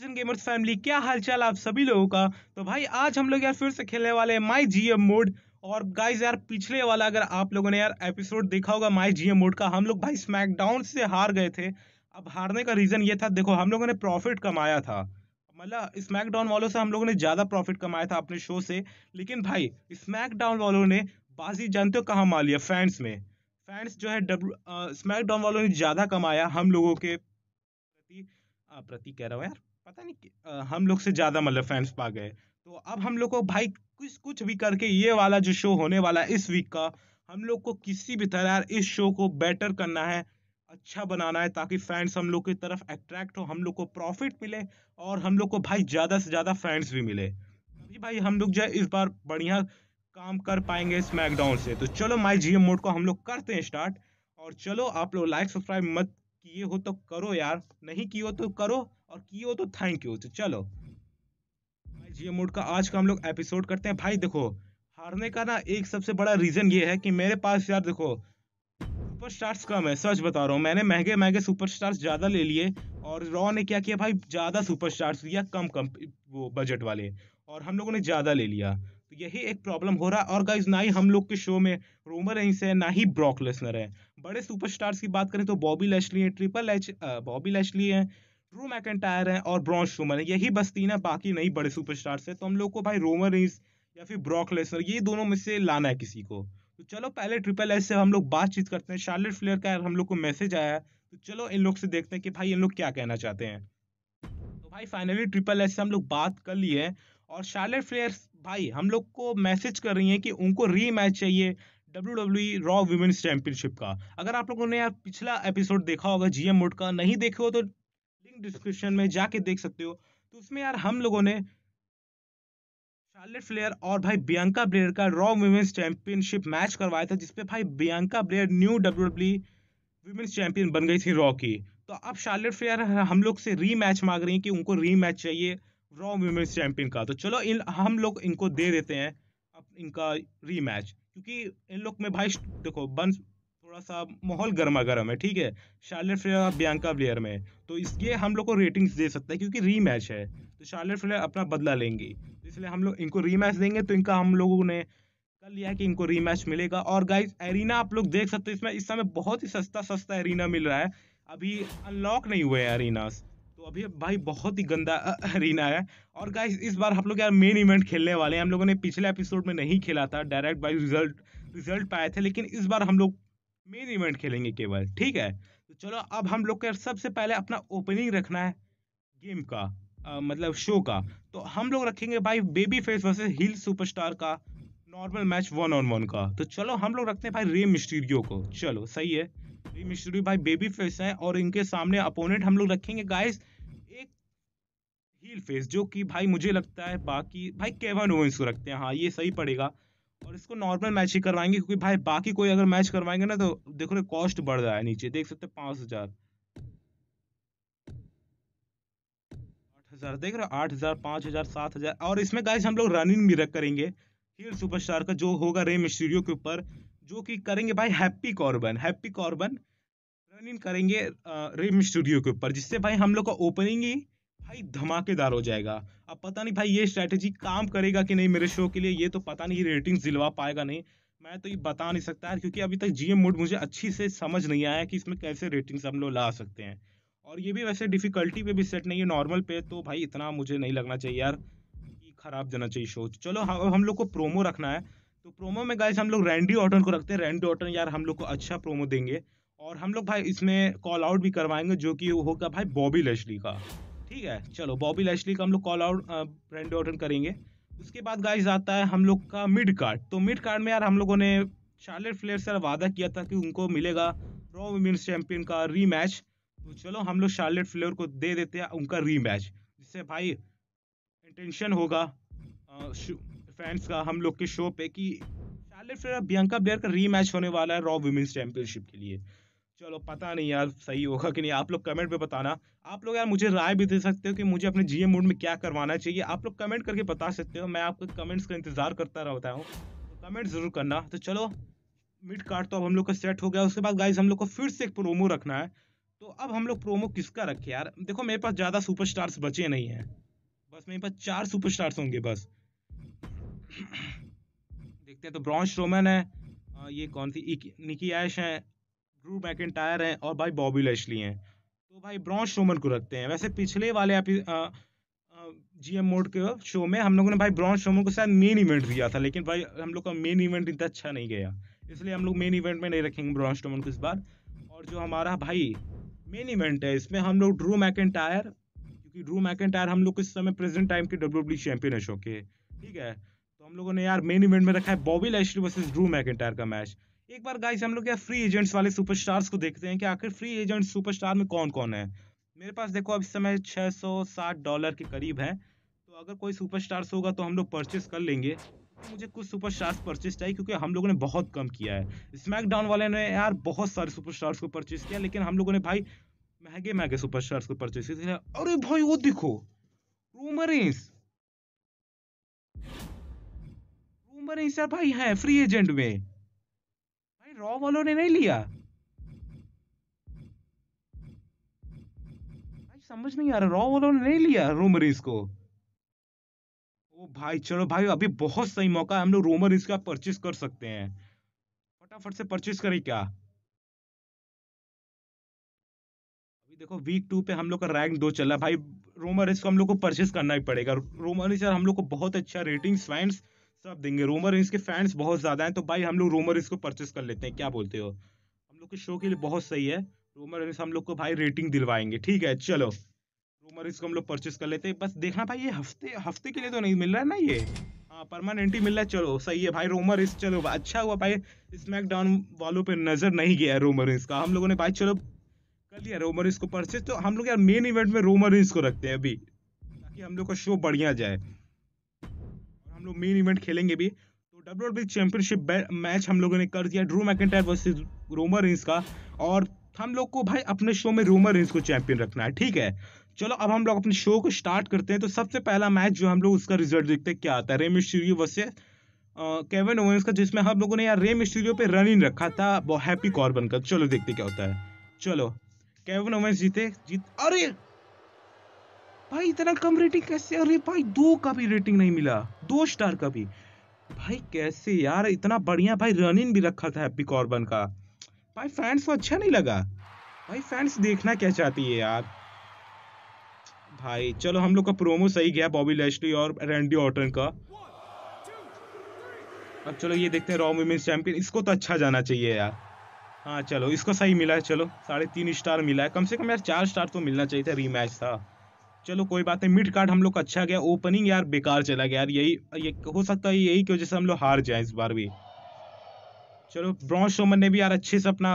Arjun gamers family क्या हालचाल आप सभी लोगों का तो भाई आज हम लोग यार फिर से खेलने वाले हैं माई जी मोड और गाइज यार पिछले वाला अगर आप लोगों ने यार एपिसोड देखा होगा माई जी मोड का हम लोग भाई स्मैकडाउन से हार गए थे अब हारने का रीज़न ये था देखो हम लोगों ने प्रॉफिट कमाया था मतलब स्मैकडाउन वालों से हम लोगों ने ज़्यादा प्रॉफिट कमाया था अपने शो से लेकिन भाई स्मैकडाउन वालों ने बाजी जानते हो कहाँ मार लिया फैंस में फैंस जो है डब्ल्यू स्मैकडाउन वालों ने ज़्यादा कमाया हम लोगों के प्रति प्रति कह रहा हूँ यार पता नहीं आ, हम लोग से ज़्यादा मतलब फैंस पा गए तो अब हम लोग को भाई कुछ कुछ भी करके ये वाला जो शो होने वाला है इस वीक का हम लोग को किसी भी तरह इस शो को बेटर करना है अच्छा बनाना है ताकि फैंस हम लोग की तरफ अट्रैक्ट हो हम लोग को प्रॉफिट मिले और हम लोग को भाई ज़्यादा से ज़्यादा फैंस भी मिले तभी भाई हम लोग जो है इस बार बढ़िया काम कर पाएंगे स्मैकडाउन से तो चलो माई जी मोड को हम लोग करते हैं स्टार्ट और चलो आप लोग लाइक सब्सक्राइब मत किए हो तो करो यार नहीं किए हो तो करो और किए हो तो थैंक यू तो चलो भाई जी मोड का आज का हम लोग एपिसोड करते हैं भाई देखो हारने का ना एक सबसे बड़ा रीज़न ये है कि मेरे पास यार देखो सुपरस्टार्स कम है सच बता रहा हूँ मैंने महंगे महंगे सुपरस्टार्स ज़्यादा ले लिए और रॉ ने क्या किया भाई ज़्यादा सुपरस्टार्स लिया कम कम वो बजट वाले और हम लोगों ने ज़्यादा ले लिया यही एक प्रॉब्लम हो रहा है और गाइज ना ही हम लोग के शो में रोमर रेंस है ना ही ब्रॉक लेसनर है बड़े सुपरस्टार्स की बात करें तो बॉबी लेशली है ट्रिपल एच बॉबी लेशली है ड्रू मैकेटायर है और ब्रॉन्स शूमर है यही बस तीन है बाकी नहीं बड़े सुपरस्टार्स है तो हम लोग को भाई रोमर रेंस या फिर ब्रॉक लेसनर ये दोनों में से लाना है किसी को तो चलो पहले ट्रिपल एच से हम लोग बातचीत करते हैं शार्लेट फ्लेयर का हम लोग को मैसेज आया है तो चलो इन लोग से देखते हैं कि भाई इन लोग क्या कहना चाहते हैं तो भाई फाइनली ट्रिपल एच से हम लोग बात कर लिए हैं और शार्लेट फ्लेयर भाई हम लोग को मैसेज कर रही हैं कि उनको री मैच चाहिए W W Raw women's championship का अगर आप लोगों ने यार पिछला एपिसोड देखा होगा जीएम मोड का नहीं देखे हो तो लिंक डिस्क्रिप्शन में जाके देख सकते हो तो उसमें यार हम लोगों ने शार्लेट फ्लेयर और भाई बियंका ब्लेयर का रॉ वुमेन्स चैंपियनशिप मैच करवाया था जिसपे भाई Bianca Belair new W W women's champion बन गई थी रॉ की तो अब शार्लेट फ्लेयर हम लोग से री मैच मांग रही हैं कि उनको री मैच चाहिए रॉ वुमेंस चैंपियन का तो चलो इन हम लोग इनको दे देते हैं अब इनका मैच क्योंकि इन लोग में भाई देखो बंस थोड़ा सा माहौल गर्मा गर्म है ठीक है शार्लेट फ्लेयर बियांका ब्लेयर में तो, तो, तो इसलिए हम लोग को रेटिंग्स दे सकते हैं क्योंकि मैच है तो शार्लेट फ्लेयर अपना बदला लेंगी इसलिए हम लोग इनको रीमैच देंगे तो इनका हम लोगों ने कर लिया है कि इनको रीमैच मिलेगा और गाइज एरिना आप लोग देख सकते हो इसमें इस समय बहुत ही सस्ता सस्ता एरिना मिल रहा है अभी अनलॉक नहीं हुए हैं एरिनास तो अभी भाई बहुत ही गंदा अरीना है और गाइस इस बार हम लोग यार मेन इवेंट खेलने वाले हैं हम लोगों ने पिछले एपिसोड में नहीं खेला था डायरेक्ट बाई रिजल्ट रिजल्ट पाए थे लेकिन इस बार हम लोग मेन इवेंट खेलेंगे केवल ठीक है तो चलो अब हम लोग को सबसे पहले अपना ओपनिंग रखना है गेम का आ, मतलब शो का तो हम लोग रखेंगे भाई babyface versus heel superstar का normal match one on one का तो चलो हम लोग रखते हैं भाई रे मिस्टीरियो को चलो सही है रे मिस्टीरियो भाई बेबी फेस है और इनके सामने अपोनेंट हम लोग रखेंगे गाइस हील फेस जो कि भाई मुझे लगता है बाकी भाई केवन ओवेंस को रखते हैं हाँ ये सही पड़ेगा और इसको नॉर्मल मैच ही करवाएंगे क्योंकि भाई बाकी कोई अगर मैच करवाएंगे ना तो देखो ना कॉस्ट बढ़ रहा है नीचे देख सकते हैं पाँच हज़ार आठ हज़ार देख रहे हो आठ हज़ार पाँच हज़ार सात हज़ार और इसमें गाइस हम लोग रनिंग भी रख करेंगे हील सुपरस्टार का जो होगा रेम स्टूडियो के ऊपर जो कि करेंगे भाई Happy Corbin Happy Corbin running करेंगे रेम स्टूडियो के ऊपर जिससे भाई हम लोग का ओपनिंग ही भाई धमाकेदार हो जाएगा अब पता नहीं भाई ये स्ट्रैटेजी काम करेगा कि नहीं मेरे शो के लिए ये तो पता नहीं रेटिंग दिलवा पाएगा नहीं मैं तो ये बता नहीं सकता क्योंकि अभी तक जीएम मोड मुझे अच्छी से समझ नहीं आया कि इसमें कैसे रेटिंग्स हम लोग ला सकते हैं और ये भी वैसे डिफ़िकल्टी पे भी सेट नहीं है नॉर्मल पे तो भाई इतना मुझे नहीं लगना चाहिए यार कि ख़राब जाना चाहिए शो चलो हम, हाँ, हम लोग को प्रोमो रखना है तो प्रोमो में गाइस हम लोग रैंडी ऑटन को रखते हैं रैंडी ऑटन यार हम लोग को अच्छा प्रोमो देंगे और हम लोग भाई इसमें कॉल आउट भी करवाएंगे जो कि होगा भाई बॉबी लश्ली का ठीक है चलो बॉबी लैशली का हम लोग कॉल आउट ब्रेंड ऑर्डर करेंगे उसके बाद गाइज आता है हम लोग का मिड कार्ड तो मिड कार्ड में यार हम लोगों ने चार्लेट फ्लेयर से वादा किया था कि उनको मिलेगा रॉ वुमेन्स चैंपियन का री मैच तो चलो हम लोग चार्लेट फ्लेयर को दे देते हैं उनका री मैच जिससे भाई इंटेंशन होगा फैंस का हम लोग के शो पे कि चार्लेट फ्लेयर बियंका ब्लेयर का री मैच होने वाला है रॉ वुमेन्स चैंपियनशिप के लिए चलो पता नहीं यार सही होगा कि नहीं आप लोग कमेंट पे बताना आप लोग यार मुझे राय भी दे सकते हो कि मुझे अपने जीएम मूड में क्या करवाना चाहिए आप लोग कमेंट करके बता सकते हो मैं आपके कमेंट्स का इंतज़ार करता रहता हूँ तो कमेंट ज़रूर करना तो चलो मिड कार्ड तो अब हम लोग का सेट हो गया उसके बाद गाइज हम लोग को फिर से एक प्रोमो रखना है तो अब हम लोग प्रोमो किसका रखें यार देखो मेरे पास ज़्यादा सुपरस्टार्स बचे नहीं हैं बस मेरे पास चार सुपरस्टार्स होंगे बस देखते हैं तो ब्रॉन्स रोमन है ये कौन सी निकी आयश है ड्रू मैकेंटायर हैं और भाई बॉबी लेशली हैं तो भाई ब्रॉन्स शोमन को रखते हैं वैसे पिछले वाले जी एम मोड के शो में हम लोगों ने भाई ब्रॉन्स शोमन को शायद मेन इवेंट दिया था लेकिन भाई हम लोग का मेन इवेंट इतना अच्छा नहीं गया इसलिए हम लोग मेन इवेंट में नहीं रखेंगे ब्रॉन्स शोमन को इस बार और जो हमारा भाई मेन इवेंट है इसमें हम लोग ड्रू मैकेंटायर क्योंकि ड्रू मैकेंटायर हम लोग इस समय प्रेजेंट टाइम के डब्ल्यू चैंपियन e है शो के ठीक है तो हम लोगों ने यार मेन इवेंट में रखा है Bobby Lashley versus Drew McIntyre का मैच एक बार गाइस हम लोग क्या फ्री एजेंट्स वाले सुपरस्टार्स को देखते हैं कि आखिर फ्री एजेंट सुपरस्टार में कौन कौन है मेरे पास देखो अब इस समय 660 डॉलर के करीब है तो अगर कोई सुपरस्टार्स होगा तो हम लोग परचेस कर लेंगे तो मुझे कुछ सुपरस्टार्स परचेस चाहिए क्योंकि हम लोगों ने बहुत कम किया है स्मैकडाउन वाले ने यार बहुत सारे सुपर को परचेस किया लेकिन हम लोगों ने भाई महंगे महंगे सुपर को परचेस किया अरे भाई वो देखो रूमरिंस रूमरिंस यार भाई है फ्री एजेंट में रॉ वालों ने नहीं लिया भाई समझ नहीं आ रहा रॉ वालों ने नहीं लिया रोमरीज को ओ भाई चलो भाई अभी बहुत सही मौका है हम लोग रोमरीज का परचेस कर सकते हैं फटाफट से परचेस करें क्या देखो वीक टू पे हम लोग का रैंक दो चला भाई रोमर को हम लोग को परचेस करना ही पड़ेगा रोमर यार हम लोग को बहुत अच्छा रेटिंग्स फैंस सब देंगे रोमर इसके फैंस बहुत ज़्यादा हैं तो भाई हम लोग रोमर इसको परचेस कर लेते हैं क्या बोलते हो हम लोग के शो के लिए बहुत सही है रोमर इस हम लोग को भाई रेटिंग दिलवाएंगे ठीक है चलो रोमर इसको हम लोग परचेस कर लेते हैं बस देखना भाई ये हफ्ते हफ्ते के लिए तो नहीं मिल रहा है ना ये हाँ परमानेंट ही मिल रहा है चलो सही है भाई रोमर इस चलो अच्छा हुआ भाई स्मैकडाउन वालों पर नज़र नहीं गया है रोमर इसका हम लोगों ने भाई चलो कर लिया रोमर इसको परचेस तो हम लोग यार मेन इवेंट में रोमर इसको रखते हैं अभी ताकि हम लोग का शो बढ़िया जाए हम लोग मेन इवेंट खेलेंगे भी तो डब्ल्यू डब्ल्यू चैंपियनशिप मैच हम लोगों ने कर दिया Drew McIntyre versus Roman Reigns का और हम लोग को भाई अपने शो में रोमर रिंस को चैंपियन रखना है ठीक है चलो अब हम लोग अपने शो को स्टार्ट करते हैं तो सबसे पहला मैच जो हम लोग उसका रिजल्ट देखते हैं क्या आता है Rey Mysterio versus Kevin Owens का जिसमें हम लोगों ने यार रे स्टूडियो पे रन इन रखा था वो हैप्पी कॉर्बन का चलो देखते क्या होता है चलो केविन ओवेंस जीते जीत अरे भाई इतना कम रेटिंग कैसे अरे भाई दो का भी रेटिंग नहीं मिला दो स्टार का भी भाई कैसे यार इतना बढ़िया भाई रनिंग भी रखा था हैप्पी कॉर्बन का भाई फैंस को अच्छा नहीं लगा भाई फैंस देखना क्या चाहती है यार भाई चलो हम लोग का प्रोमो सही गया बॉबी लेस्ली और रैंडी ऑटन का अब चलो ये देखते हैं रॉ वुमेन्स चैंपियन इसको तो अच्छा जाना चाहिए यार हाँ चलो इसको सही मिला है चलो साढ़े तीन स्टार मिला है कम से कम यार चार स्टार तो मिलना चाहिए था रीमैच था चलो कोई बात नहीं मिड कार्ड हम लोग अच्छा गया ओपनिंग यार बेकार चला गया यार यही ये हो सकता है यही की वजह से हम लोग हार जाए इस बार भी चलो ब्रॉन्स शोमन ने भी यार अच्छे से अपना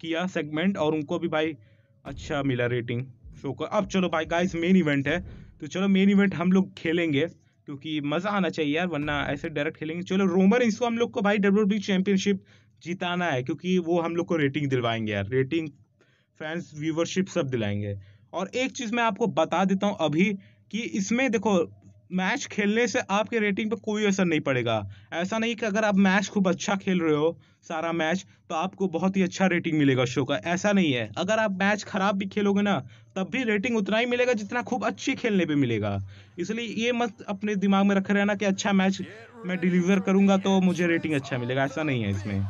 किया सेगमेंट और उनको भी भाई अच्छा मिला रेटिंग शो कर अब चलो भाई गाइस मेन इवेंट है तो चलो मेन इवेंट हम लोग खेलेंगे क्योंकि मज़ा आना चाहिए यार वरना ऐसे डायरेक्ट खेलेंगे चलो रोमर इसको हम लोग को भाई डब्ल्यू चैंपियनशिप जिताना है क्योंकि वो हम लोग को रेटिंग दिलवाएंगे यार रेटिंग फैंस व्यूवरशिप सब दिलाएंगे और एक चीज़ मैं आपको बता देता हूँ अभी कि इसमें देखो मैच खेलने से आपके रेटिंग पे कोई असर नहीं पड़ेगा ऐसा नहीं कि अगर आप मैच खूब अच्छा खेल रहे हो सारा मैच तो आपको बहुत ही अच्छा रेटिंग मिलेगा शो का ऐसा नहीं है अगर आप मैच ख़राब भी खेलोगे ना तब भी रेटिंग उतना ही मिलेगा जितना खूब अच्छी खेलने पे मिलेगा इसलिए ये मत अपने दिमाग में रहे रहना कि अच्छा मैच मैं डिलीवर करूंगा तो मुझे रेटिंग अच्छा मिलेगा ऐसा नहीं है इसमें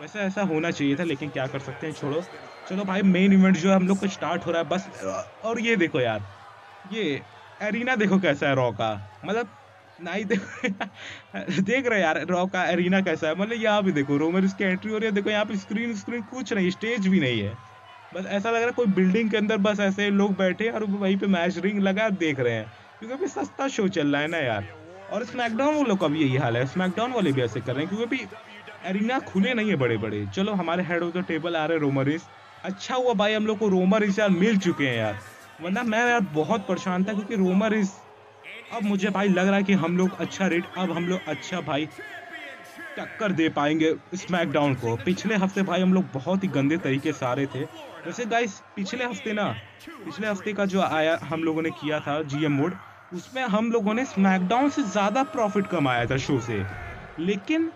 वैसे ऐसा होना चाहिए था लेकिन क्या कर सकते हैं छोड़ो चलो भाई मेन इवेंट जो है हम लोग को स्टार्ट हो रहा है बस और ये देखो यार ये एरिना देखो कैसा है रॉ का मतलब ना ही देखो देख रहे यार रॉ का एरिना कैसा है मतलब यहाँ भी देखो रोमर इसकी एंट्री हो रही है देखो यहाँ पे स्क्रीन स्क्रीन कुछ नहीं स्टेज भी नहीं है बस ऐसा लग रहा है कोई बिल्डिंग के अंदर बस ऐसे लोग बैठे और वहीं पे मैच रिंग लगा देख रहे हैं क्योंकि अभी सस्ता शो चल रहा है ना यार और स्मैकडाउन वालों का भी यही हाल है स्मैकडाउन वाले भी ऐसे कर रहे हैं क्योंकि अभी एरिना खुले नहीं है बड़े बड़े चलो हमारे हेड ऑफ द टेबल आ रहे हैं रोमरिस अच्छा हुआ भाई हम लोग को रोमर इस यार मिल चुके हैं यार वरना मैं यार बहुत परेशान था क्योंकि रोमर इस अब मुझे भाई लग रहा है कि हम लोग अच्छा रेट अब हम लोग अच्छा भाई टक्कर दे पाएंगे स्मैकडाउन को पिछले हफ्ते भाई हम लोग बहुत ही गंदे तरीके से आ रहे थे वैसे गाइस पिछले हफ्ते ना पिछले हफ्ते का जो आया हम लोगों ने किया था जीएम मोड उसमें हम लोगों ने स्मैकडाउन से ज़्यादा प्रॉफिट कमाया था शो से लेकिन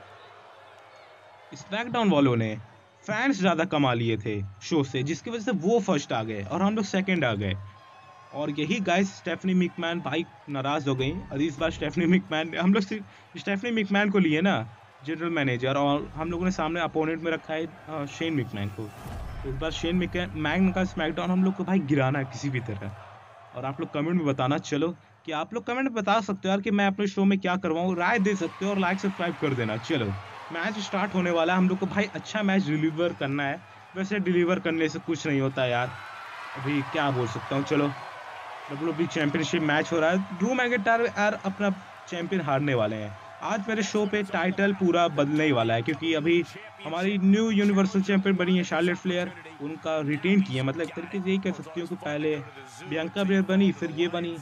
स्मैकडाउन वालों ने फैंस ज़्यादा कमा लिए थे शो से जिसकी वजह से वो फर्स्ट आ गए और हम लोग सेकेंड आ गए और यही गाइस स्टेफनी मिकमैन भाई नाराज़ हो गई और इस बार स्टेफनी मिकमैन हम लोग सिर्फ स्टेफनी मिकमैन को लिए ना जनरल मैनेजर और हम लोगों ने सामने अपोनेंट में रखा है शेन मिकमैन को तो इस बार शेन मैन का स्मैकडाउन हम लोग को भाई गिराना है किसी भी तरह और आप लोग कमेंट में बताना चलो कि आप लोग कमेंट बता सकते हो यार कि मैं अपने शो में क्या करवाऊँ राय दे सकते हो और लाइक सब्सक्राइब कर देना चलो मैच स्टार्ट होने वाला है हम लोग को भाई अच्छा मैच डिलीवर करना है वैसे डिलीवर करने से कुछ नहीं होता यार अभी क्या बोल सकता हूँ चलो डब्ल्यू बी चैम्पियनशिप मैच हो रहा है ड्रू मैगेटार यार अपना चैम्पियन हारने वाले हैं आज मेरे शो पे टाइटल पूरा बदलने ही वाला है क्योंकि अभी हमारी न्यू यूनिवर्सल चैंपियन बनी है शार्लेट फ्लेयर उनका रिटेन किया मतलब एक तरीके से यही कह सकती हूँ कि पहले बियंका बेयर बनी फिर ये बनी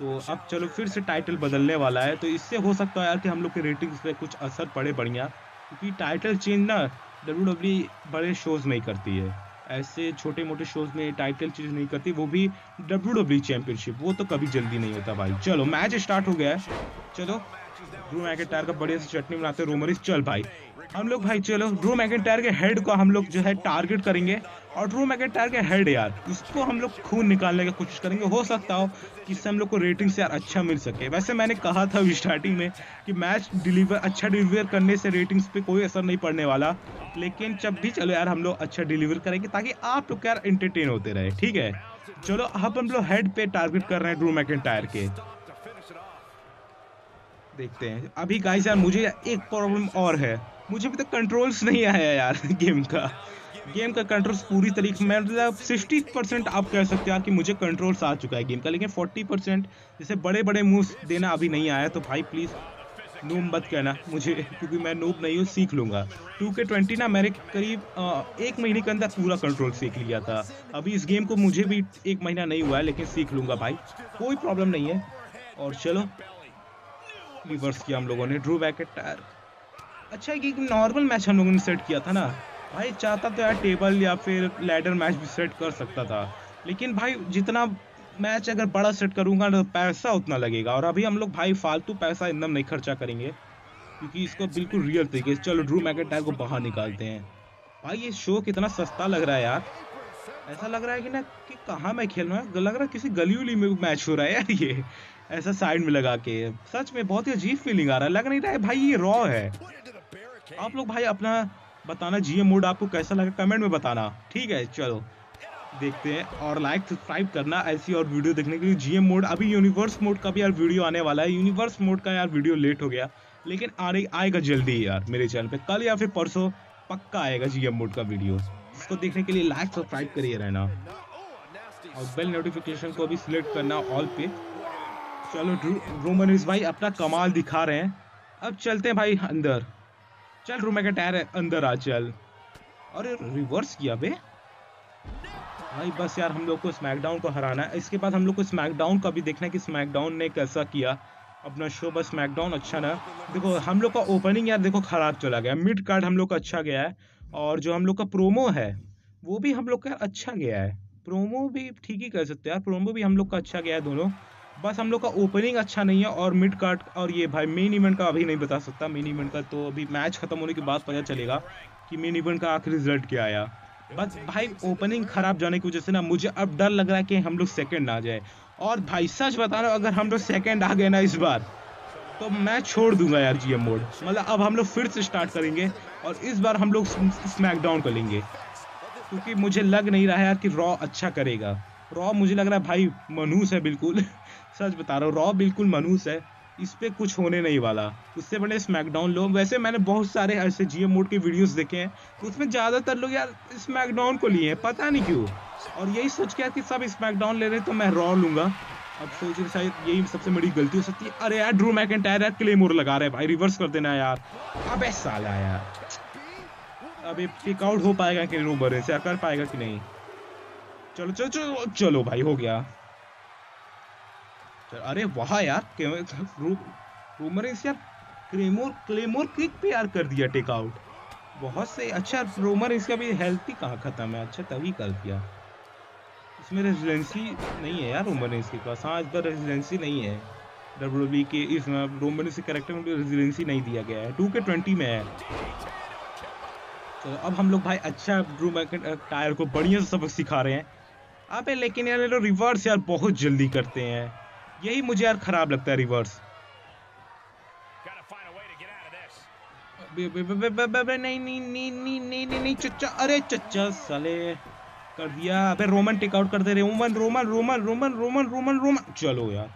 तो अब चलो फिर से टाइटल बदलने वाला है तो इससे हो सकता है यार कि हम लोग के रेटिंग्स पे कुछ असर पड़े बढ़िया क्योंकि टाइटल चेंज ना डब्ल्यू डब्ल्यू e बड़े शोज़ में ही करती है ऐसे छोटे मोटे शोज़ में टाइटल चेंज नहीं करती वो भी डब्ल्यू डब्ल्यू चैम्पियनशिप वो तो कभी जल्दी नहीं होता भाई चलो मैच स्टार्ट हो गया है चलो ड्रू टायर का बढ़िया से चटनी बनाते रोमरीज चल भाई हम लोग भाई चलो ड्रू टायर के हेड को हम लोग जो है टारगेट करेंगे और ड्रू टायर के हेड यार उसको हम लोग खून निकालने की कोशिश करेंगे हो सकता हो कि इससे हम लोग को रेटिंग से यार अच्छा मिल सके वैसे मैंने कहा था स्टार्टिंग में कि मैच डिलीवर अच्छा डिलीवर करने से रेटिंग्स पर कोई असर नहीं पड़ने वाला लेकिन जब भी चलो यार हम लोग अच्छा डिलीवर करेंगे ताकि आप लोग यार इंटरटेन होते रहे ठीक है चलो अब हम लोग हेड पे टारगेट कर रहे हैं ड्रू टायर के देखते हैं अभी गाइस यार मुझे एक प्रॉब्लम और है मुझे अभी तक कंट्रोल्स नहीं आया यार गेम का गेम का कंट्रोल्स पूरी तरीके मैं मतलब सिक्सटी परसेंट आप कह सकते हैं कि मुझे कंट्रोल्स आ चुका है गेम का लेकिन फोर्टी परसेंट जैसे बड़े बड़े मूव्स देना अभी नहीं आया तो भाई प्लीज़ नूब मत कहना मुझे क्योंकि मैं नूब नहीं हूँ सीख लूँगा टू के ट्वेंटी ना मैंने करीब एक महीने के अंदर पूरा कंट्रोल सीख लिया था अभी इस गेम को मुझे भी एक महीना नहीं हुआ है लेकिन सीख लूँगा भाई कोई प्रॉब्लम नहीं है और चलो रिवर्स किया हम लोगों ने ड्रू बैकेट टायर अच्छा एक नॉर्मल मैच हम लोगों ने सेट किया था ना भाई चाहता तो यार टेबल या फिर लैडर मैच भी सेट कर सकता था लेकिन भाई जितना मैच अगर बड़ा सेट करूँगा तो पैसा उतना लगेगा और अभी हम लोग भाई फालतू पैसा एकदम नहीं खर्चा करेंगे क्योंकि इसको बिल्कुल रियल तरीके से चलो ड्रू मैकेट टायर को बाहर निकालते हैं भाई ये शो कितना सस्ता लग रहा है यार ऐसा लग रहा है कि ना कि कहाँ मैं खेल रहा हूँ लग रहा है किसी गली उली में मैच हो रहा है यार ये ऐसा साइड में लगा के सच में बहुत ही अजीब फीलिंग आ रहा है लग नहीं रहा है भाई ये रॉ है आप लोग भाई अपना बताना जीएम मोड आपको कैसा लगा कमेंट में बताना ठीक है चलो देखते हैं और लाइक सब्सक्राइब करना ऐसी और वीडियो देखने के लिए जीएम मोड अभी यूनिवर्स मोड का भी यार वीडियो आने वाला है यूनिवर्स मोड का यार वीडियो लेट हो गया लेकिन आने आएगा जल्दी यार मेरे चैनल पे कल या फिर परसों पक्का आएगा जीएम मोड का वीडियो इसको देखने के लिए लाइक सब्सक्राइब करिए रहना और बेल नोटिफिकेशन को भी सिलेक्ट करना ऑल पे चलो रोमनिस भाई अपना कमाल दिखा रहे हैं अब चलते हैं भाई अंदर चल रूम का टायर अंदर आ चल अरे रिवर्स किया बे भाई बस यार हम लोग को स्मैकडाउन को हराना है इसके बाद हम लोग को स्मैकडाउन का भी देखना है कि स्मैकडाउन ने कैसा किया अपना शो बस स्मैकडाउन अच्छा ना देखो हम लोग का ओपनिंग यार देखो ख़राब चला गया मिड कार्ड हम लोग का अच्छा गया है और जो हम लोग का प्रोमो है वो भी हम लोग का अच्छा गया है प्रोमो भी ठीक ही कर सकते हैं यार प्रोमो भी हम लोग का अच्छा गया है दोनों बस हम लोग का ओपनिंग अच्छा नहीं है और मिड कार्ड और ये भाई मेन इवेंट का अभी नहीं बता सकता मेन इवेंट का तो अभी मैच खत्म होने के बाद पता चलेगा कि मेन इवेंट का आखिर रिजल्ट क्या आया बस भाई ओपनिंग खराब जाने की वजह से ना मुझे अब डर लग रहा है कि हम लोग सेकेंड आ जाए और भाई सच बता रहा हूँ अगर हम लोग सेकेंड आ गए ना इस बार तो मैं छोड़ दूंगा यार जीएम मोड मतलब अब हम लोग फिर से स्टार्ट करेंगे और इस बार हम लोग स्मैकडाउन को लेंगे क्योंकि मुझे लग नहीं रहा है कि रॉ अच्छा करेगा रॉ मुझे लग रहा है भाई मनूस है बिल्कुल सच बता रहा हूँ रॉ बिल्कुल मनूस है इस पर कुछ होने नहीं वाला उससे बड़े स्मैकडाउन लो वैसे मैंने बहुत सारे ऐसे जी मोड के वीडियोस देखे हैं तो उसमें ज़्यादातर लोग यार स्मैकडाउन को लिए हैं पता नहीं क्यों और यही सोच के कि सब स्मैकडाउन ले रहे हैं तो मैं रॉ लूँगा अब सोच तो रहे शायद यही सबसे बड़ी गलती हो सकती है अरे यार ड्रू मैक एंड टायर यार क्लेमोर लगा रहे भाई रिवर्स कर देना यार अब साला यार अब ये पिकआउट हो पाएगा कि रोबर से कर पाएगा कि नहीं चलो चलो चलो चलो भाई हो गया चल, अरे वाह यार रू, रूमर यार क्लेमोर क्लेमोर क्लिक पे यार कर दिया टेकआउट बहुत से अच्छा रोमर इसका भी हेल्थ ही कहाँ खत्म है अच्छा तभी कर दिया इसमें रेजिडेंसी नहीं है यार रोमन के पास हाँ इस बार रेजिडेंसी नहीं है डब्ल्यू के इस रोमन रेंस करेक्टर में रेजिडेंसी नहीं दिया गया है टू के ट्वेंटी में है चलो अब हम लोग भाई अच्छा ड्रू टायर को बढ़िया से सबक सिखा रहे हैं अबे लेकिन यार लोग रिवर्स यार बहुत जल्दी करते हैं यही मुझे यार खराब लगता है रिवर्स नहीं नहीं नहीं नहीं नहीं नहीं चचा अरे चचा साले कर दिया अबे रोमन टेकआउट करते रहे Roman Roman Roman Roman Roman Roman Roman चलो यार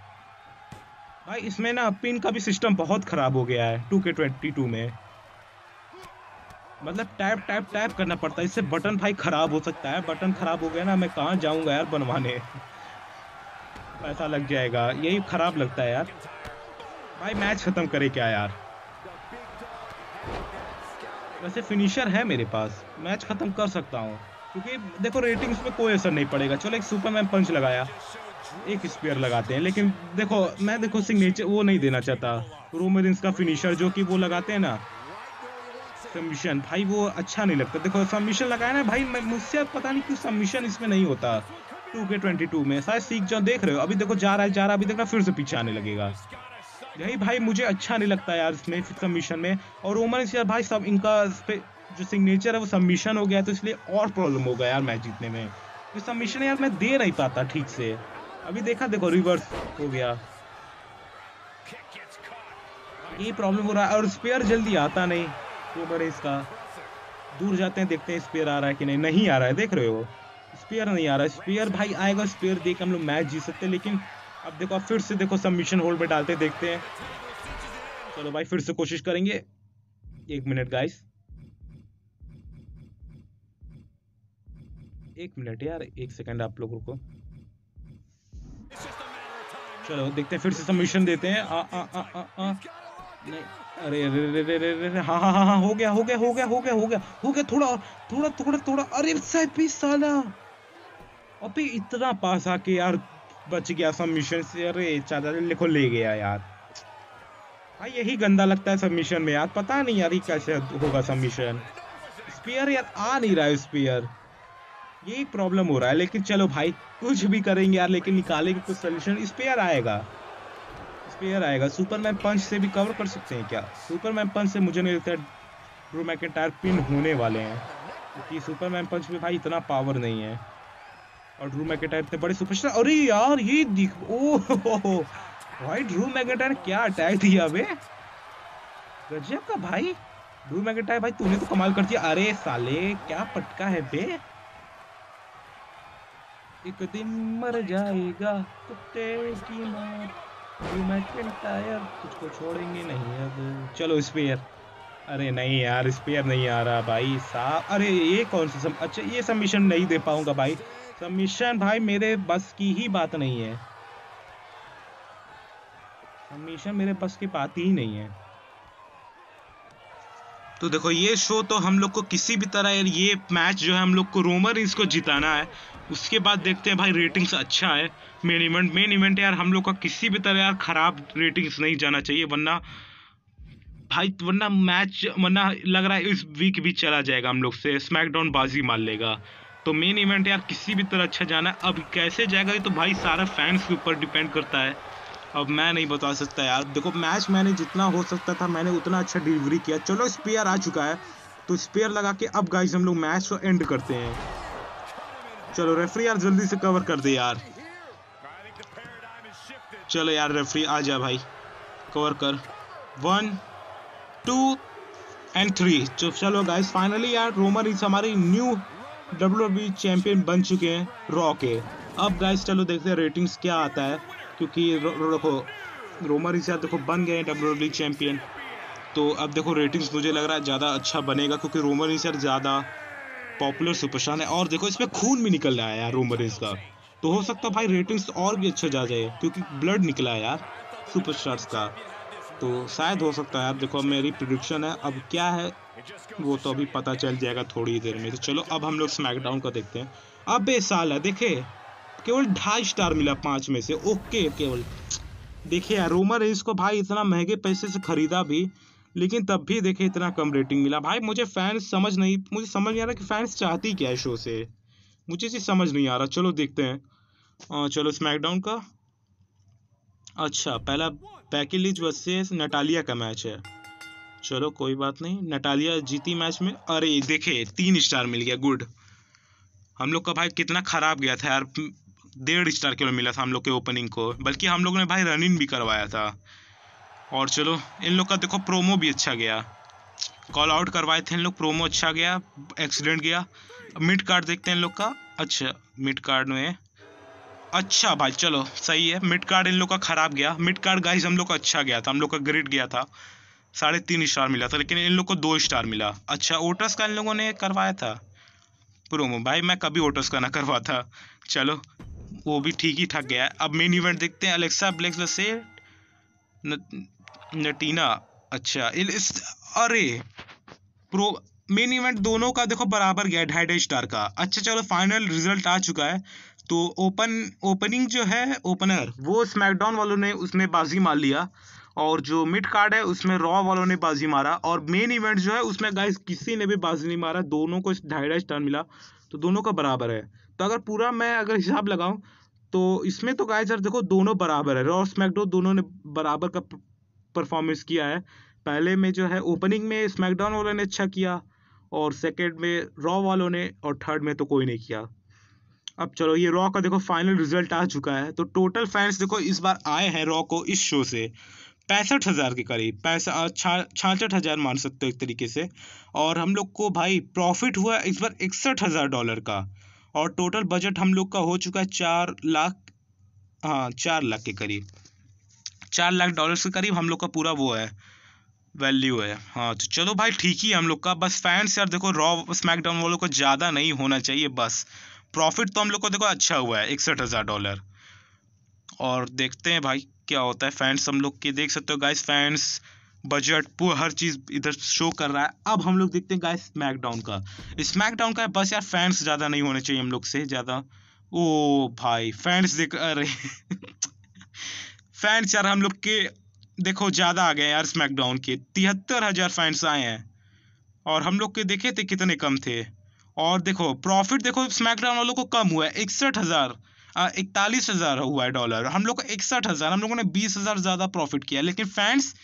भाई इसमें ना पिन का भी सिस्टम बहुत खराब हो गया है टू के ट्वेंटी टू में मतलब टैप टैप टैप करना पड़ता है इससे बटन भाई खराब हो सकता है बटन खराब हो गया ना मैं कहाँ जाऊँगा यार बनवाने पैसा लग जाएगा यही खराब लगता है यार भाई मैच ख़त्म करे क्या यार वैसे फिनिशर है मेरे पास मैच ख़त्म कर सकता हूँ क्योंकि देखो रेटिंग्स में कोई असर नहीं पड़ेगा चलो एक सुपरमैन पंच लगाया एक स्पेयर लगाते हैं लेकिन देखो मैं देखो सिग्नेचर वो नहीं देना चाहता रोमेरिंस का फिनिशर जो कि वो लगाते हैं ना सबमिशन भाई वो अच्छा नहीं लगता देखो सबमिशन लगाया ना भाई मुझसे पता नहीं क्यों सबमिशन इसमें नहीं होता टू के ट्वेंटी टू में शायद सीख जाओ देख रहे हो अभी देखो जा रहा है जा रहा है अभी देखना फिर से पीछे आने लगेगा यही भाई मुझे अच्छा नहीं लगता यार इसमें सबमिशन में और रोमन यार भाई सब इनका जो सिग्नेचर है वो सबमिशन हो गया तो इसलिए और प्रॉब्लम हो गया यार मैच जीतने में तो सबमिशन यार मैं दे नहीं पाता ठीक से अभी देखा देखो रिवर्स हो गया ये प्रॉब्लम हो रहा है और स्पेयर जल्दी आता नहीं ओवर है इसका दूर जाते हैं देखते हैं स्पेयर आ रहा है कि नहीं नहीं आ रहा है देख रहे हो स्पेयर नहीं आ रहा है स्पेयर भाई आएगा स्पेयर देख हम लोग मैच जीत सकते हैं लेकिन अब देखो फिर से देखो सबमिशन होल्ड पर डालते देखते हैं चलो भाई फिर से कोशिश करेंगे एक मिनट गाइस एक मिनट यार एक सेकंड आप लोग रुको चलो देखते हैं फिर से सबमिशन देते हैं आ आ आ आ, आ। नहीं अरे अरे अरे अरे अरे अरे हाँ हाँ हाँ हाँ हो गया हो गया हो गया हो गया हो गया हो गया थोड़ा और थोड़ा थोड़ा थोड़ा अरे साहब साला अबे इतना पास आके यार बच गया सबमिशन से अरे चाचा लिखो ले गया यार भाई हाँ, यही गंदा लगता है सबमिशन में यार पता नहीं यार ये कैसे होगा सबमिशन स्पीयर यार आ नहीं रहा है स्पीयर यही प्रॉब्लम हो रहा है लेकिन चलो भाई कुछ भी करेंगे यार लेकिन निकालेंगे कुछ सोल्यूशन स्पेयर आएगा स्पेयर आएगा सुपरमैन पंच से भी कवर कर सकते हैं क्या सुपरमैन पंच से मुझे नहीं लगता ड्रू मैकेटायर पिन होने वाले हैं क्योंकि सुपरमैन पंच में भाई इतना पावर नहीं है और ड्रू मैकेटायर इतने बड़े सुपरस्टार अरे यार ये दिख ओ भाई ड्रू मैकेटायर क्या अटैक दिया बे गजब का भाई ड्रू मैकेटायर भाई तूने तो कमाल कर दिया अरे साले क्या पटका है बे एक दिन मर जाएगा कुत्ते की मार टायर तुझको छोड़ेंगे नहीं अब चलो स्पेयर अरे नहीं यार स्पेयर नहीं आ रहा भाई साहब अरे ये कौन सा सम... अच्छा ये सबमिशन नहीं दे पाऊंगा भाई सबमिशन भाई मेरे बस की ही बात नहीं है सबमिशन मेरे बस की बात ही नहीं है तो देखो ये शो तो हम लोग को किसी भी तरह ये मैच जो है हम लोग को रोमर इसको जिताना है उसके बाद देखते हैं भाई रेटिंग्स अच्छा है मेन इवेंट मेन इवेंट यार हम लोग का किसी भी तरह यार ख़राब रेटिंग्स नहीं जाना चाहिए वरना भाई वरना मैच वरना लग रहा है इस वीक भी चला जाएगा हम लोग से स्मैकडाउन बाजी मार लेगा तो मेन इवेंट यार किसी भी तरह अच्छा जाना है अब कैसे जाएगा ये तो भाई सारा फैंस के ऊपर डिपेंड करता है अब मैं नहीं बता सकता यार देखो मैच मैंने जितना हो सकता था मैंने उतना अच्छा डिलीवरी किया चलो स्पेयर आ चुका है तो स्पेयर लगा के अब गाइज हम लोग मैच को एंड करते हैं चलो रेफरी यार जल्दी से कवर कर दे यार चलो यार रेफरी आ जा भाई कवर कर वन टू एंड थ्री चलो गाइस फाइनली यार रोमर इज हमारी न्यू डब्ल्यू चैंपियन बन चुके हैं रॉ के अब गाइस चलो देखते हैं रेटिंग्स क्या आता है क्योंकि देखो रोमर इज यार देखो बन गए हैं डब्ल्यू चैंपियन e तो अब देखो रेटिंग्स मुझे लग रहा है ज़्यादा अच्छा बनेगा क्योंकि रोमर इज यार ज़्यादा पॉपुलर सुपरस्टार है और देखो इसमें खून भी निकल रहा है यार रोमन रेंस का तो हो सकता है भाई रेटिंग्स और भी अच्छा जा जाए क्योंकि ब्लड निकला है यार सुपरस्टार्स का तो शायद हो सकता है यार देखो मेरी प्रिडिक्शन है अब क्या है वो तो अभी पता चल जाएगा थोड़ी देर में तो चलो अब हम लोग स्मैकडाउन का देखते हैं अब साल है देखे केवल ढाई स्टार मिला पाँच में से ओके केवल देखिए यार रोमर रेंस को भाई इतना महंगे पैसे से खरीदा भी लेकिन तब भी देखे इतना कम रेटिंग मिला भाई मुझे फैंस समझ नहीं मुझे समझ नहीं आ रहा कि फैंस चाहती क्या है शो से मुझे चीज समझ नहीं आ रहा चलो देखते हैं चलो स्मैकडाउन का अच्छा पहला पैकी वर्सेस नटालिया का मैच है चलो कोई बात नहीं नटालिया जीती मैच में अरे देखे तीन स्टार मिल गया गुड हम लोग का भाई कितना ख़राब गया था यार डेढ़ स्टार केवल मिला था हम लोग के ओपनिंग को बल्कि हम लोग ने भाई रनिंग भी करवाया था और चलो इन लोग का देखो प्रोमो भी अच्छा गया कॉल आउट करवाए थे इन लोग प्रोमो अच्छा गया एक्सीडेंट गया मिड कार्ड देखते हैं इन लोग का अच्छा मिड कार्ड में अच्छा भाई चलो सही है मिड कार्ड इन लोग का ख़राब गया मिड कार्ड गाइज हम लोग का अच्छा गया था हम लोग का ग्रेड गया था साढ़े तीन स्टार मिला था लेकिन इन लोग को दो स्टार मिला अच्छा ओटस का इन लोगों ने करवाया था प्रोमो भाई मैं कभी ओटस का ना करवा था चलो वो भी ठीक ही ठाक गया अब मेन इवेंट देखते हैं अलेक्सा ब्लैक्स से नटीना अच्छा इस अरे प्रो मेन इवेंट दोनों का देखो बराबर गया ढाई ढाई स्टार का अच्छा चलो फाइनल रिजल्ट आ चुका है तो ओपन ओपनिंग जो है ओपनर वो स्मैकडाउन वालों ने उसमें बाजी मार लिया और जो मिड कार्ड है उसमें रॉ वालों ने बाजी मारा और मेन इवेंट जो है उसमें गाइस किसी ने भी बाजी नहीं मारा दोनों को ढाई ढाई स्टार मिला तो दोनों का बराबर है तो अगर पूरा मैं अगर हिसाब लगाऊँ तो इसमें तो गाइस यार देखो दोनों बराबर है रॉ और स्मैकडो दोनों ने बराबर का परफॉर्मेंस किया है पहले में जो है ओपनिंग में स्मैकडाउन वालों ने अच्छा किया और सेकेंड में रॉ वालों ने और थर्ड में तो कोई नहीं किया अब चलो ये रॉ का देखो फाइनल रिजल्ट आ चुका है तो टोटल फैंस देखो इस बार आए हैं रॉ को इस शो से पैंसठ हज़ार के करीब पैंसठ छाछठ हज़ार मान सकते हो एक तरीके से और हम लोग को भाई प्रॉफिट हुआ इस बार इकसठ हज़ार डॉलर का और टोटल बजट हम लोग का हो चुका है चार लाख हाँ चार लाख के करीब चार लाख डॉलर्स के करीब हम लोग का पूरा वो है वैल्यू है हाँ तो चलो भाई ठीक ही है हम लोग का बस फैंस यार देखो रॉ स्मैकडाउन वालों को ज़्यादा नहीं होना चाहिए बस प्रॉफिट तो हम लोग को देखो अच्छा हुआ है इकसठ हज़ार डॉलर और देखते हैं भाई क्या होता है फैंस हम लोग के देख सकते हो गाइस फैंस बजट पूरा हर चीज़ इधर शो कर रहा है अब हम लोग देखते हैं गाइस स्मैकडाउन का स्मैकडाउन का बस यार फैंस ज़्यादा नहीं होने चाहिए हम लोग से ज़्यादा ओ भाई फैंस देख अरे फैंस यार हम लोग के देखो ज़्यादा आ गए यार स्मैकडाउन के तिहत्तर हज़ार फैंस आए हैं और हम लोग के देखे थे कितने कम थे और देखो प्रॉफिट देखो स्मैकडाउन वालों को कम हुआ है इकसठ हज़ार इकतालीस हज़ार हुआ है डॉलर हम लोग को इकसठ हज़ार हम लोगों ने बीस हज़ार ज़्यादा प्रॉफिट किया लेकिन फैंस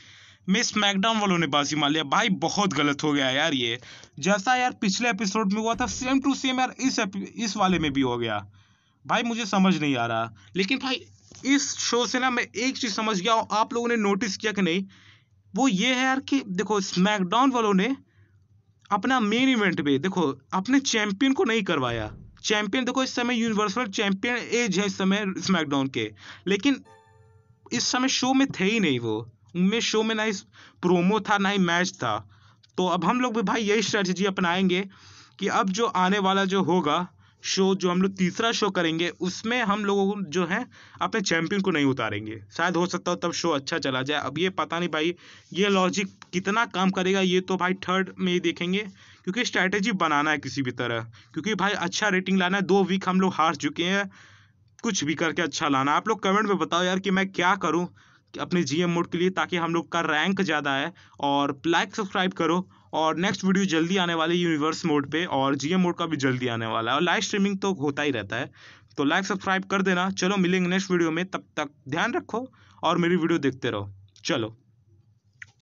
में स्मैकडाउन वालों ने बाजी मार लिया भाई बहुत गलत हो गया यार ये जैसा यार पिछले एपिसोड में हुआ था सेम टू सेम यार इस इस वाले में भी हो गया भाई मुझे समझ नहीं आ रहा लेकिन भाई इस शो से ना मैं एक चीज़ समझ गया आप लोगों ने नोटिस किया कि नहीं वो ये है यार कि देखो स्मैकडाउन वालों ने अपना मेन इवेंट भी देखो अपने चैंपियन को नहीं करवाया चैंपियन देखो इस समय यूनिवर्सल चैंपियन एज है इस समय स्मैकडाउन के लेकिन इस समय शो में थे ही नहीं वो उनमें शो में ना ही प्रोमो था ना ही मैच था तो अब हम लोग भी भाई यही स्ट्रैटेजी अपनाएंगे कि अब जो आने वाला जो होगा शो जो हम लोग तीसरा शो करेंगे उसमें हम लोगों को जो है अपने चैम्पियन को नहीं उतारेंगे शायद हो सकता हो तब शो अच्छा चला जाए अब ये पता नहीं भाई ये लॉजिक कितना काम करेगा ये तो भाई थर्ड में ही देखेंगे क्योंकि स्ट्रैटेजी बनाना है किसी भी तरह क्योंकि भाई अच्छा रेटिंग लाना है दो वीक हम लोग हार चुके हैं कुछ भी करके अच्छा लाना आप लोग कमेंट में बताओ यार कि मैं क्या करूँ अपने जी मोड के लिए ताकि हम लोग का रैंक ज़्यादा है और लाइक सब्सक्राइब करो और नेक्स्ट वीडियो जल्दी आने वाली यूनिवर्स मोड पे और जीएम मोड का भी जल्दी आने वाला है और लाइव स्ट्रीमिंग तो होता ही रहता है तो लाइक सब्सक्राइब कर देना चलो मिलेंगे नेक्स्ट वीडियो में तब तक ध्यान रखो और मेरी वीडियो देखते रहो चलो